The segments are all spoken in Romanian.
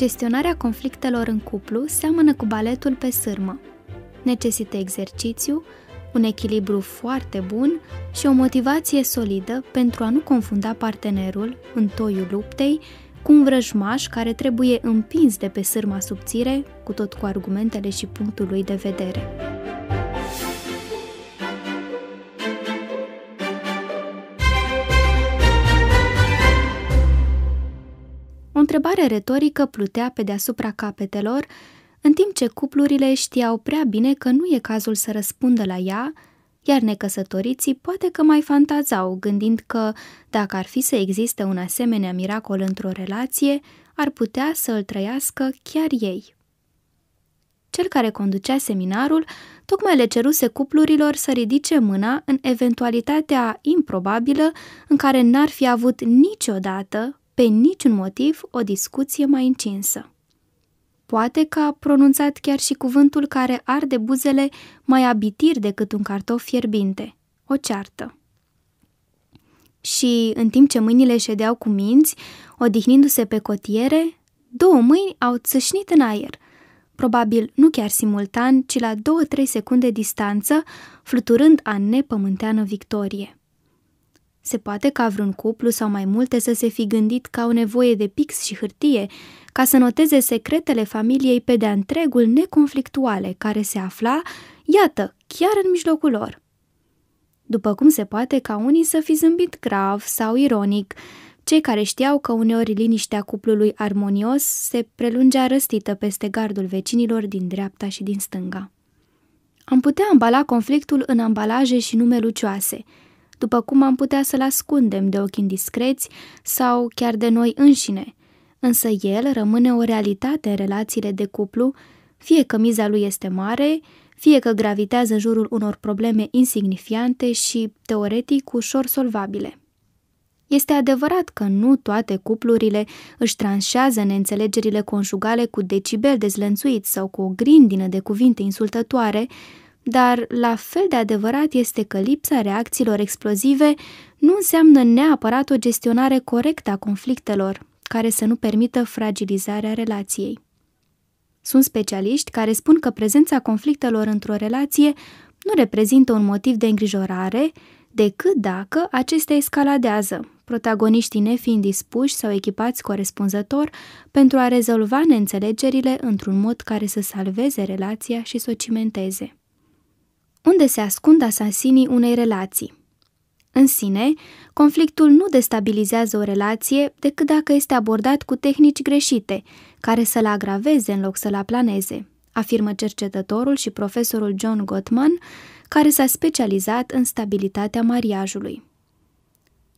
Gestionarea conflictelor în cuplu seamănă cu baletul pe sârmă. Necesită exercițiu, un echilibru foarte bun și o motivație solidă pentru a nu confunda partenerul, în toiul luptei, cu un vrăjmaș care trebuie împins de pe sârma subțire, cu tot cu argumentele și punctul lui de vedere. întrebare retorică plutea pe deasupra capetelor, în timp ce cuplurile știau prea bine că nu e cazul să răspundă la ea, iar necăsătoriții poate că mai fantazau, gândind că, dacă ar fi să existe un asemenea miracol într-o relație, ar putea să îl trăiască chiar ei. Cel care conducea seminarul tocmai le ceruse cuplurilor să ridice mâna în eventualitatea improbabilă în care n-ar fi avut niciodată pe niciun motiv o discuție mai încinsă. Poate că a pronunțat chiar și cuvântul care arde buzele mai abitir decât un cartof fierbinte, o ceartă. Și în timp ce mâinile ședeau cu minți, odihnindu-se pe cotiere, două mâini au țâșnit în aer. Probabil nu chiar simultan, ci la două-trei secunde distanță, fluturând a nepământeană victorie. Se poate ca vreun cuplu sau mai multe să se fi gândit că au nevoie de pix și hârtie ca să noteze secretele familiei pe de-a întregul neconflictuale care se afla, iată, chiar în mijlocul lor. După cum se poate ca unii să fi zâmbit grav sau ironic, cei care știau că uneori liniștea cuplului armonios se prelungea răstită peste gardul vecinilor din dreapta și din stânga. Am putea ambala conflictul în ambalaje și nume lucioase – după cum am putea să-l ascundem de ochii indiscreți sau chiar de noi înșine. Însă el rămâne o realitate în relațiile de cuplu, fie că miza lui este mare, fie că gravitează în jurul unor probleme insignifiante și, teoretic, ușor solvabile. Este adevărat că nu toate cuplurile își tranșează neînțelegerile conjugale cu decibel dezlănțuit sau cu o grindină de cuvinte insultătoare, dar la fel de adevărat este că lipsa reacțiilor explozive nu înseamnă neapărat o gestionare corectă a conflictelor, care să nu permită fragilizarea relației. Sunt specialiști care spun că prezența conflictelor într-o relație nu reprezintă un motiv de îngrijorare decât dacă acestea escaladează, protagoniștii nefiind dispuși sau echipați corespunzător pentru a rezolva neînțelegerile într-un mod care să salveze relația și să o cimenteze unde se ascund asasinii unei relații. În sine, conflictul nu destabilizează o relație decât dacă este abordat cu tehnici greșite, care să-l agraveze în loc să-l aplaneze, afirmă cercetătorul și profesorul John Gottman, care s-a specializat în stabilitatea mariajului.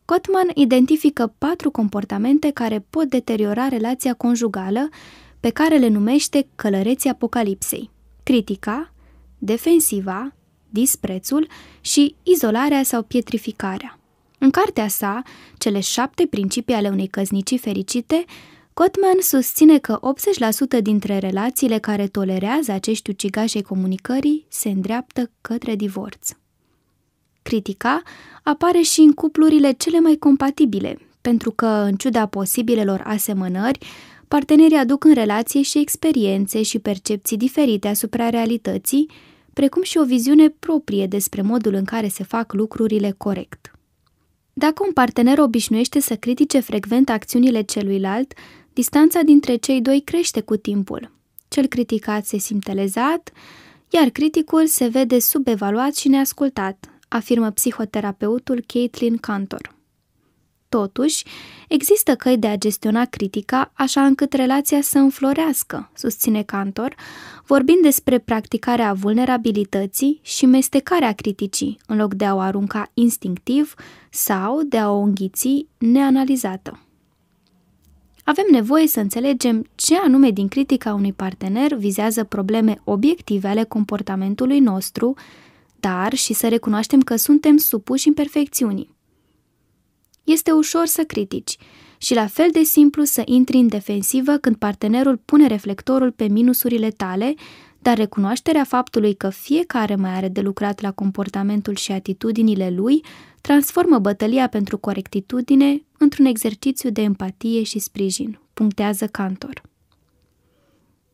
Gottman identifică patru comportamente care pot deteriora relația conjugală, pe care le numește călăreții apocalipsei. Critica, defensiva, disprețul și izolarea sau pietrificarea. În cartea sa, cele șapte principii ale unei căznicii fericite, Cotman susține că 80% dintre relațiile care tolerează acești ucigași ai comunicării se îndreaptă către divorț. Critica apare și în cuplurile cele mai compatibile, pentru că, în ciuda posibilelor asemănări, partenerii aduc în relație și experiențe și percepții diferite asupra realității, precum și o viziune proprie despre modul în care se fac lucrurile corect. Dacă un partener obișnuiește să critique frecvent acțiunile celuilalt, distanța dintre cei doi crește cu timpul. Cel criticat se simte lezat, iar criticul se vede subevaluat și neascultat, afirmă psihoterapeutul Caitlin Cantor. Totuși, există căi de a gestiona critica așa încât relația să înflorească, susține Cantor, vorbind despre practicarea vulnerabilității și mestecarea criticii, în loc de a o arunca instinctiv sau de a o înghiți neanalizată. Avem nevoie să înțelegem ce anume din critica unui partener vizează probleme obiective ale comportamentului nostru, dar și să recunoaștem că suntem supuși imperfecțiunii. Este ușor să critici și la fel de simplu să intri în defensivă când partenerul pune reflectorul pe minusurile tale, dar recunoașterea faptului că fiecare mai are de lucrat la comportamentul și atitudinile lui transformă bătălia pentru corectitudine într-un exercițiu de empatie și sprijin, punctează Cantor.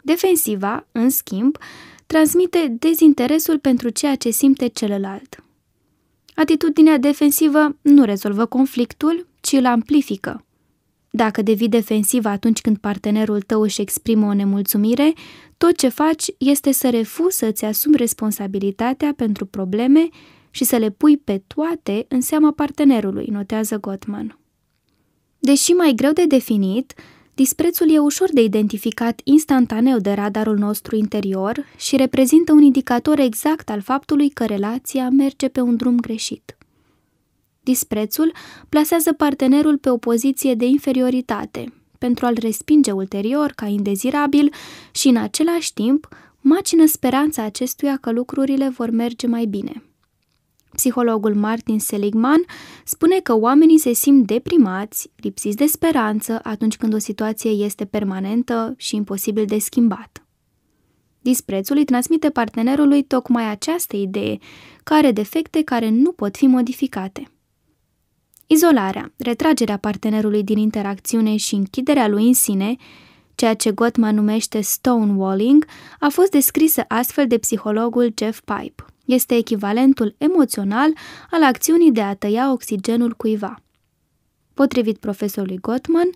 Defensiva, în schimb, transmite dezinteresul pentru ceea ce simte celălalt, Atitudinea defensivă nu rezolvă conflictul, ci îl amplifică. Dacă devii defensiv atunci când partenerul tău își exprimă o nemulțumire, tot ce faci este să refuzi să-ți asumi responsabilitatea pentru probleme și să le pui pe toate în seama partenerului, notează Gottman. Deși mai greu de definit, Disprețul e ușor de identificat instantaneu de radarul nostru interior și reprezintă un indicator exact al faptului că relația merge pe un drum greșit. Disprețul plasează partenerul pe o poziție de inferioritate, pentru a-l respinge ulterior ca indezirabil și, în același timp, macină speranța acestuia că lucrurile vor merge mai bine. Psihologul Martin Seligman spune că oamenii se simt deprimați, lipsiți de speranță atunci când o situație este permanentă și imposibil de schimbat. Disprețul îi transmite partenerului tocmai această idee, care defecte care nu pot fi modificate. Izolarea, retragerea partenerului din interacțiune și închiderea lui în sine, ceea ce Gottman numește stonewalling, a fost descrisă astfel de psihologul Jeff Pipe. Este echivalentul emoțional al acțiunii de a tăia oxigenul cuiva. Potrivit profesorului Gottman,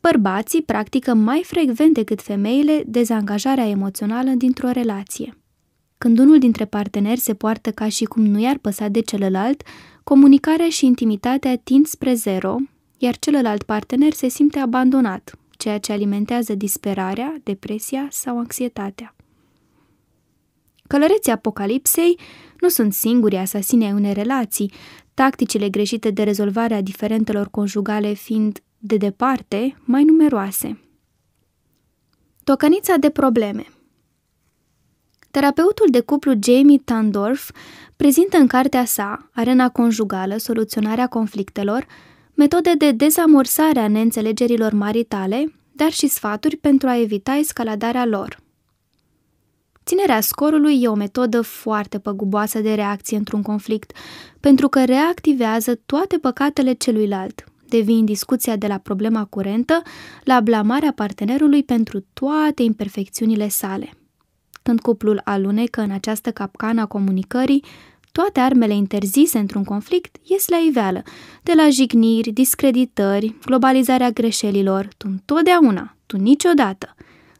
bărbații practică mai frecvent decât femeile dezangajarea emoțională dintr-o relație. Când unul dintre parteneri se poartă ca și cum nu i-ar păsa de celălalt, comunicarea și intimitatea tind spre zero, iar celălalt partener se simte abandonat, ceea ce alimentează disperarea, depresia sau anxietatea. Călăreții Apocalipsei nu sunt singuri asasine unei relații, tacticile greșite de rezolvare a diferentelor conjugale fiind, de departe, mai numeroase. Tocănița de probleme Terapeutul de cuplu Jamie Tandorf prezintă în cartea sa, Arena conjugală, soluționarea conflictelor, metode de dezamorsare a neînțelegerilor maritale, dar și sfaturi pentru a evita escaladarea lor. Ținerea scorului e o metodă foarte păguboasă de reacție într-un conflict, pentru că reactivează toate păcatele celuilalt, devin discuția de la problema curentă la blamarea partenerului pentru toate imperfecțiunile sale. Când cuplul alunecă în această capcană a comunicării, toate armele interzise într-un conflict ies la iveală, de la jigniri, discreditări, globalizarea greșelilor, tu întotdeauna, tu niciodată –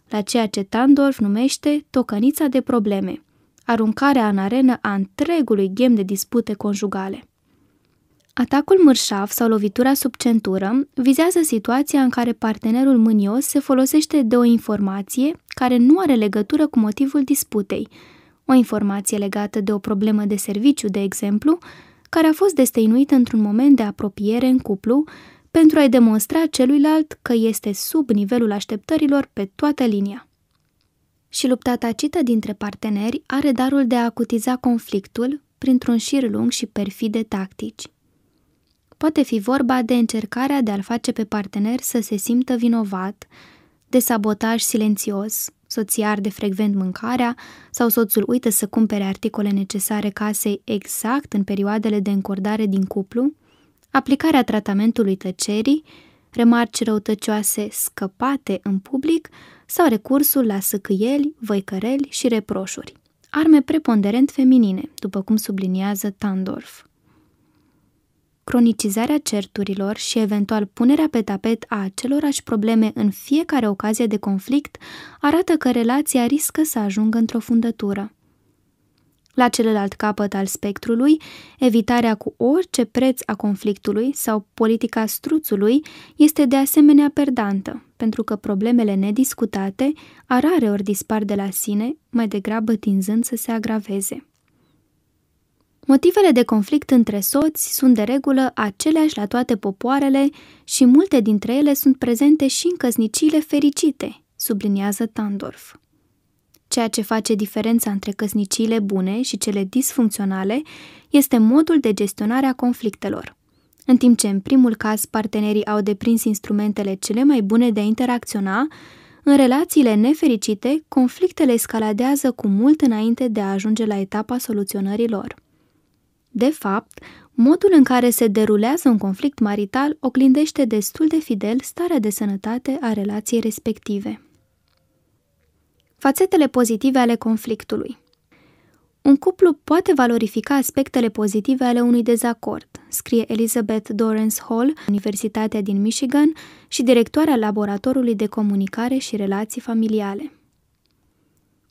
la ceea ce Tandorf numește tocănița de probleme, aruncarea în arenă a întregului ghem de dispute conjugale. Atacul mărșav sau lovitura sub centură vizează situația în care partenerul mânios se folosește de o informație care nu are legătură cu motivul disputei, o informație legată de o problemă de serviciu, de exemplu, care a fost destăinuită într-un moment de apropiere în cuplu pentru a-i demonstra celuilalt că este sub nivelul așteptărilor pe toată linia. Și lupta tacită dintre parteneri are darul de a acutiza conflictul printr-un șir lung și perfide tactici. Poate fi vorba de încercarea de a-l face pe partener să se simtă vinovat, de sabotaj silențios, soția arde frecvent mâncarea sau soțul uită să cumpere articole necesare casei exact în perioadele de încordare din cuplu, aplicarea tratamentului tăcerii, remarci răutăcioase scăpate în public sau recursul la săcăieli, văicăreli și reproșuri. Arme preponderent feminine, după cum subliniază Tandorf. Cronicizarea certurilor și eventual punerea pe tapet a acelorași probleme în fiecare ocazie de conflict arată că relația riscă să ajungă într-o fundătură. La celălalt capăt al spectrului, evitarea cu orice preț a conflictului sau politica struțului este de asemenea perdantă, pentru că problemele nediscutate arare ori dispar de la sine, mai degrabă tinzând să se agraveze. Motivele de conflict între soți sunt de regulă aceleași la toate popoarele și multe dintre ele sunt prezente și în căsnicile fericite, subliniază Tandorf ceea ce face diferența între căsniciile bune și cele disfuncționale este modul de gestionare a conflictelor. În timp ce în primul caz partenerii au deprins instrumentele cele mai bune de a interacționa, în relațiile nefericite, conflictele escaladează cu mult înainte de a ajunge la etapa soluționării lor. De fapt, modul în care se derulează un conflict marital oglindește destul de fidel starea de sănătate a relației respective. Fațetele pozitive ale conflictului. Un cuplu poate valorifica aspectele pozitive ale unui dezacord, scrie Elizabeth Dorrance Hall, Universitatea din Michigan și directoarea Laboratorului de Comunicare și Relații Familiale.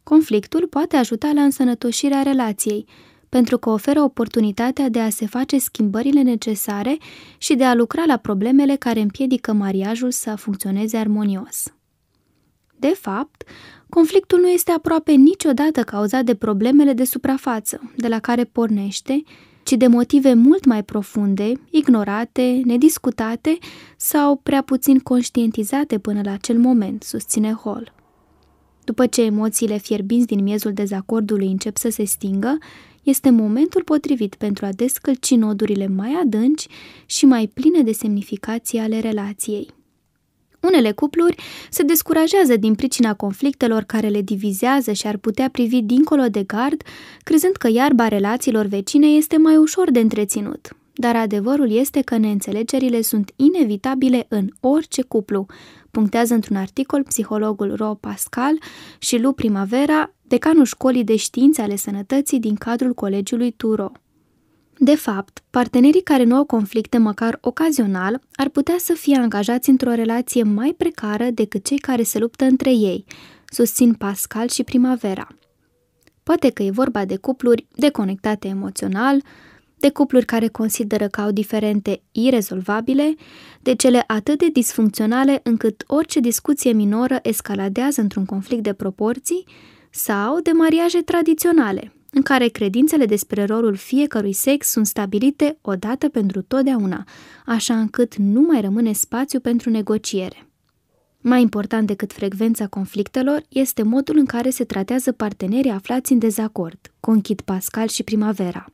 Conflictul poate ajuta la însănătoșirea relației, pentru că oferă oportunitatea de a se face schimbările necesare și de a lucra la problemele care împiedică mariajul să funcționeze armonios. De fapt, conflictul nu este aproape niciodată cauzat de problemele de suprafață, de la care pornește, ci de motive mult mai profunde, ignorate, nediscutate sau prea puțin conștientizate până la acel moment, susține Hall. După ce emoțiile fierbinți din miezul dezacordului încep să se stingă, este momentul potrivit pentru a descălci nodurile mai adânci și mai pline de semnificații ale relației. Unele cupluri se descurajează din pricina conflictelor care le divizează și ar putea privi dincolo de gard, crezând că iarba relațiilor vecine este mai ușor de întreținut. Dar adevărul este că neînțelegerile sunt inevitabile în orice cuplu, punctează într-un articol psihologul Ro Pascal și Lu Primavera, decanul școlii de științe ale sănătății din cadrul Colegiului Turo. De fapt, partenerii care nu au conflicte măcar ocazional ar putea să fie angajați într-o relație mai precară decât cei care se luptă între ei, susțin Pascal și Primavera. Poate că e vorba de cupluri deconectate emoțional, de cupluri care consideră că au diferente irezolvabile, de cele atât de disfuncționale încât orice discuție minoră escaladează într-un conflict de proporții, sau de mariaje tradiționale – în care credințele despre rolul fiecărui sex sunt stabilite odată pentru totdeauna, așa încât nu mai rămâne spațiu pentru negociere. Mai important decât frecvența conflictelor este modul în care se tratează partenerii aflați în dezacord, conchid Pascal și Primavera.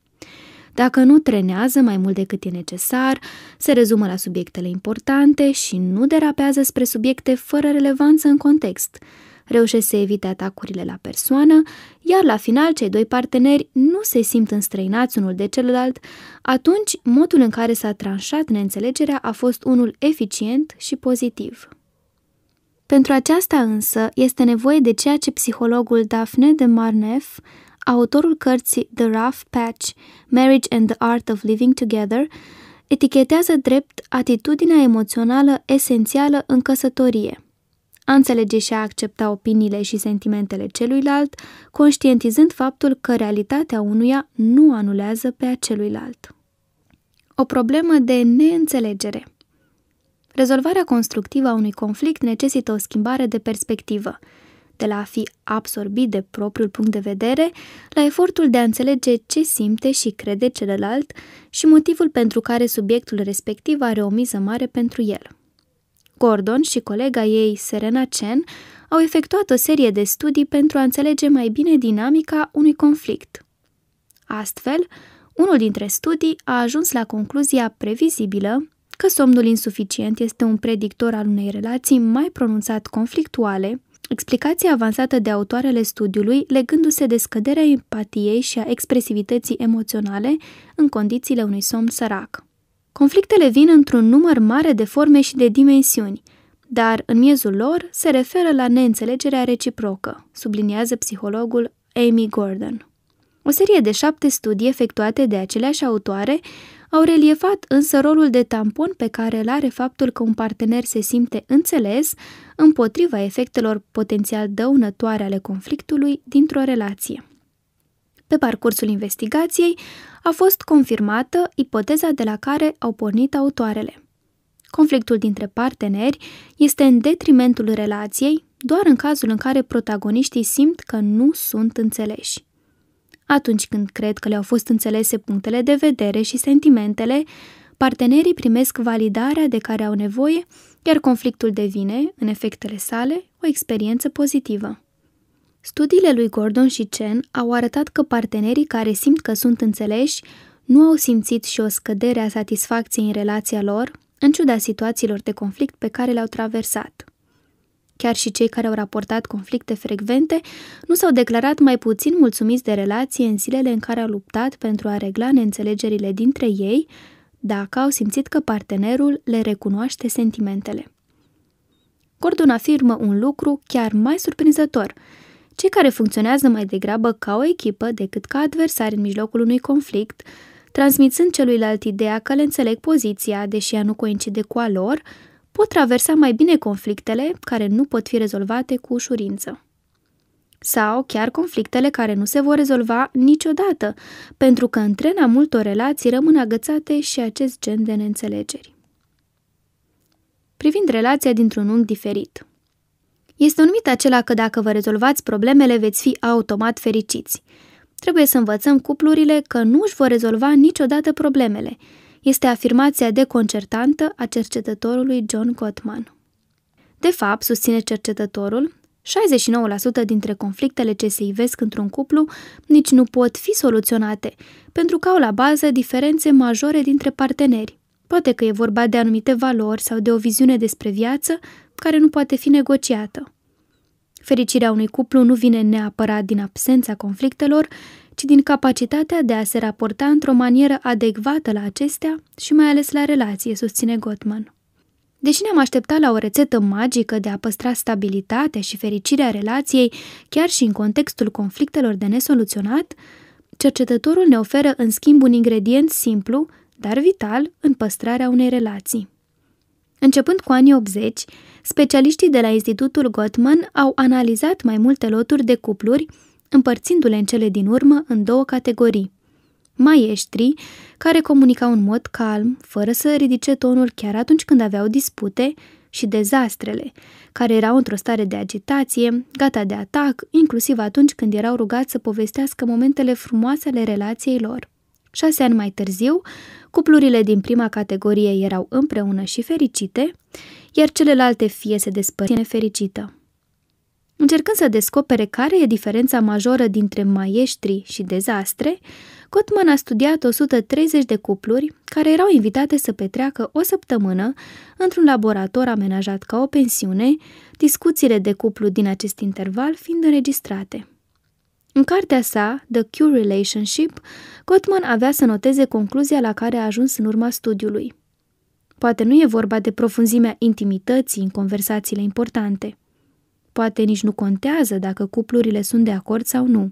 Dacă nu trenează mai mult decât e necesar, se rezumă la subiectele importante și nu derapează spre subiecte fără relevanță în context – reușesc să evite atacurile la persoană, iar la final cei doi parteneri nu se simt înstrăinați unul de celălalt, atunci modul în care s-a tranșat neînțelegerea a fost unul eficient și pozitiv. Pentru aceasta însă este nevoie de ceea ce psihologul Daphne de Marnef, autorul cărții The Rough Patch, Marriage and the Art of Living Together, etichetează drept atitudinea emoțională esențială în căsătorie – a înțelege și a accepta opiniile și sentimentele celuilalt, conștientizând faptul că realitatea unuia nu anulează pe a celuilalt. O problemă de neînțelegere. Rezolvarea constructivă a unui conflict necesită o schimbare de perspectivă, de la a fi absorbit de propriul punct de vedere, la efortul de a înțelege ce simte și crede celălalt și motivul pentru care subiectul respectiv are o miză mare pentru el. Gordon și colega ei, Serena Chen, au efectuat o serie de studii pentru a înțelege mai bine dinamica unui conflict. Astfel, unul dintre studii a ajuns la concluzia previzibilă că somnul insuficient este un predictor al unei relații mai pronunțat conflictuale, explicație avansată de autoarele studiului legându-se de scăderea empatiei și a expresivității emoționale în condițiile unui somn sărac. Conflictele vin într-un număr mare de forme și de dimensiuni, dar în miezul lor se referă la neînțelegerea reciprocă, subliniază psihologul Amy Gordon. O serie de șapte studii efectuate de aceleași autoare au reliefat însă rolul de tampon pe care îl are faptul că un partener se simte înțeles împotriva efectelor potențial dăunătoare ale conflictului dintr-o relație. Pe parcursul investigației a fost confirmată ipoteza de la care au pornit autoarele. Conflictul dintre parteneri este în detrimentul relației doar în cazul în care protagoniștii simt că nu sunt înțeleși. Atunci când cred că le-au fost înțelese punctele de vedere și sentimentele, partenerii primesc validarea de care au nevoie, iar conflictul devine, în efectele sale, o experiență pozitivă. Studiile lui Gordon și Chen au arătat că partenerii care simt că sunt înțeleși nu au simțit și o scădere a satisfacției în relația lor, în ciuda situațiilor de conflict pe care le-au traversat. Chiar și cei care au raportat conflicte frecvente nu s-au declarat mai puțin mulțumiți de relație în zilele în care au luptat pentru a regla neînțelegerile dintre ei, dacă au simțit că partenerul le recunoaște sentimentele. Gordon afirmă un lucru chiar mai surprinzător – cei care funcționează mai degrabă ca o echipă decât ca adversari în mijlocul unui conflict, transmițând celuilalt ideea că le înțeleg poziția, deși ea nu coincide cu a lor, pot traversa mai bine conflictele care nu pot fi rezolvate cu ușurință. Sau chiar conflictele care nu se vor rezolva niciodată, pentru că în trena multor relații rămân agățate și acest gen de neînțelegeri. Privind relația dintr-un unghi diferit – este un mit acela că dacă vă rezolvați problemele veți fi automat fericiți. Trebuie să învățăm cuplurile că nu își vor rezolva niciodată problemele. Este afirmația deconcertantă a cercetătorului John Gottman. De fapt, susține cercetătorul, 69% dintre conflictele ce se ivesc într-un cuplu nici nu pot fi soluționate, pentru că au la bază diferențe majore dintre parteneri. Poate că e vorba de anumite valori sau de o viziune despre viață care nu poate fi negociată. Fericirea unui cuplu nu vine neapărat din absența conflictelor, ci din capacitatea de a se raporta într-o manieră adecvată la acestea și mai ales la relație, susține Gottman. Deși ne-am așteptat la o rețetă magică de a păstra stabilitatea și fericirea relației, chiar și în contextul conflictelor de nesoluționat, cercetătorul ne oferă în schimb un ingredient simplu, dar vital, în păstrarea unei relații. Începând cu anii 80, specialiștii de la Institutul Gottman au analizat mai multe loturi de cupluri, împărțindu-le în cele din urmă în două categorii. Maieștrii, care comunicau în mod calm, fără să ridice tonul chiar atunci când aveau dispute, și dezastrele, care erau într-o stare de agitație, gata de atac, inclusiv atunci când erau rugați să povestească momentele frumoase ale relației lor. Șase ani mai târziu, cuplurile din prima categorie erau împreună și fericite, iar celelalte fie se despărțeau nefericită. Încercând să descopere care e diferența majoră dintre maestri și dezastre, Cotman a studiat 130 de cupluri care erau invitate să petreacă o săptămână într-un laborator amenajat ca o pensiune, discuțiile de cuplu din acest interval fiind înregistrate. În cartea sa, The Cure Relationship, Gottman avea să noteze concluzia la care a ajuns în urma studiului. Poate nu e vorba de profunzimea intimității în conversațiile importante. Poate nici nu contează dacă cuplurile sunt de acord sau nu.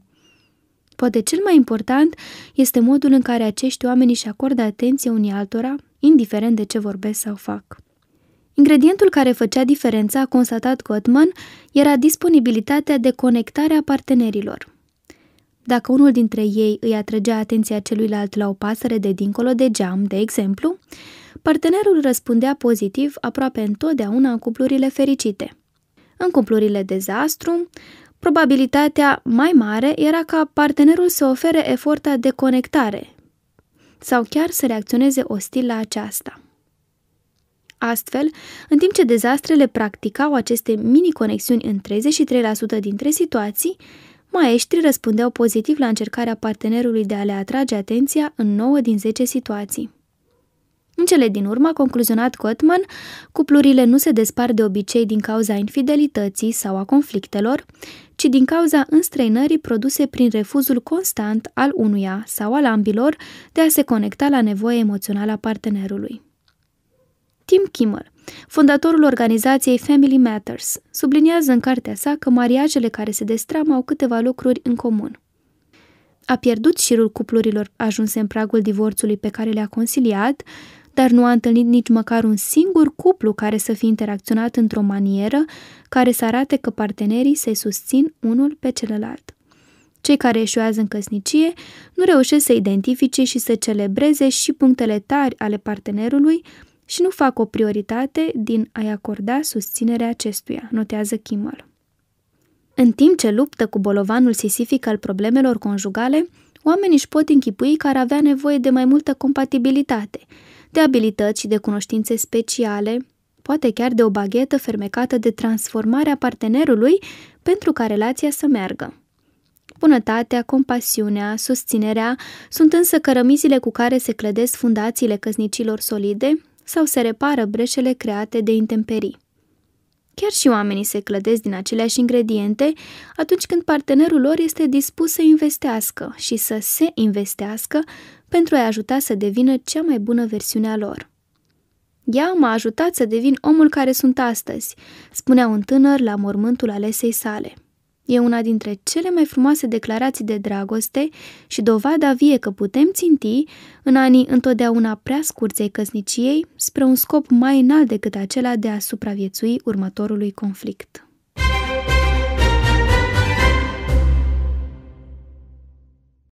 Poate cel mai important este modul în care acești oameni își acordă atenție unii altora, indiferent de ce vorbesc sau fac. Ingredientul care făcea diferența, a constatat Gottman, era disponibilitatea de conectare a partenerilor. Dacă unul dintre ei îi atrăgea atenția celuilalt la o pasăre de dincolo de geam, de exemplu, partenerul răspundea pozitiv aproape întotdeauna în cuplurile fericite. În cuplurile dezastru, probabilitatea mai mare era ca partenerul să ofere eforta de conectare sau chiar să reacționeze ostil la aceasta. Astfel, în timp ce dezastrele practicau aceste mini-conexiuni în 33% dintre situații, Maestrii răspundeau pozitiv la încercarea partenerului de a le atrage atenția în 9 din 10 situații. În cele din urmă, a concluzionat Cotman, cuplurile nu se despar de obicei din cauza infidelității sau a conflictelor, ci din cauza înstrăinării produse prin refuzul constant al unuia sau al ambilor de a se conecta la nevoia emoțională a partenerului. Tim Kimmel, fondatorul organizației Family Matters, subliniază în cartea sa că mariajele care se destramă au câteva lucruri în comun. A pierdut șirul cuplurilor ajunse în pragul divorțului pe care le-a conciliat, dar nu a întâlnit nici măcar un singur cuplu care să fi interacționat într-o manieră care să arate că partenerii se susțin unul pe celălalt. Cei care eșuează în căsnicie nu reușesc să identifice și să celebreze și punctele tari ale partenerului, și nu fac o prioritate din a-i acorda susținerea acestuia, notează Kimmel. În timp ce luptă cu bolovanul sisific al problemelor conjugale, oamenii își pot închipui că ar avea nevoie de mai multă compatibilitate, de abilități și de cunoștințe speciale, poate chiar de o baghetă fermecată de transformarea partenerului pentru ca relația să meargă. Bunătatea, compasiunea, susținerea sunt însă cărămizile cu care se clădesc fundațiile căsnicilor solide, sau se repară breșele create de intemperii. Chiar și oamenii se clădesc din aceleași ingrediente atunci când partenerul lor este dispus să investească și să se investească pentru a-i ajuta să devină cea mai bună versiune a lor. Ea m-a ajutat să devin omul care sunt astăzi, spunea un tânăr la mormântul alesei sale. E una dintre cele mai frumoase declarații de dragoste și dovada vie că putem ținti, în anii întotdeauna prea scurți ai căsniciei, spre un scop mai înalt decât acela de a supraviețui următorului conflict.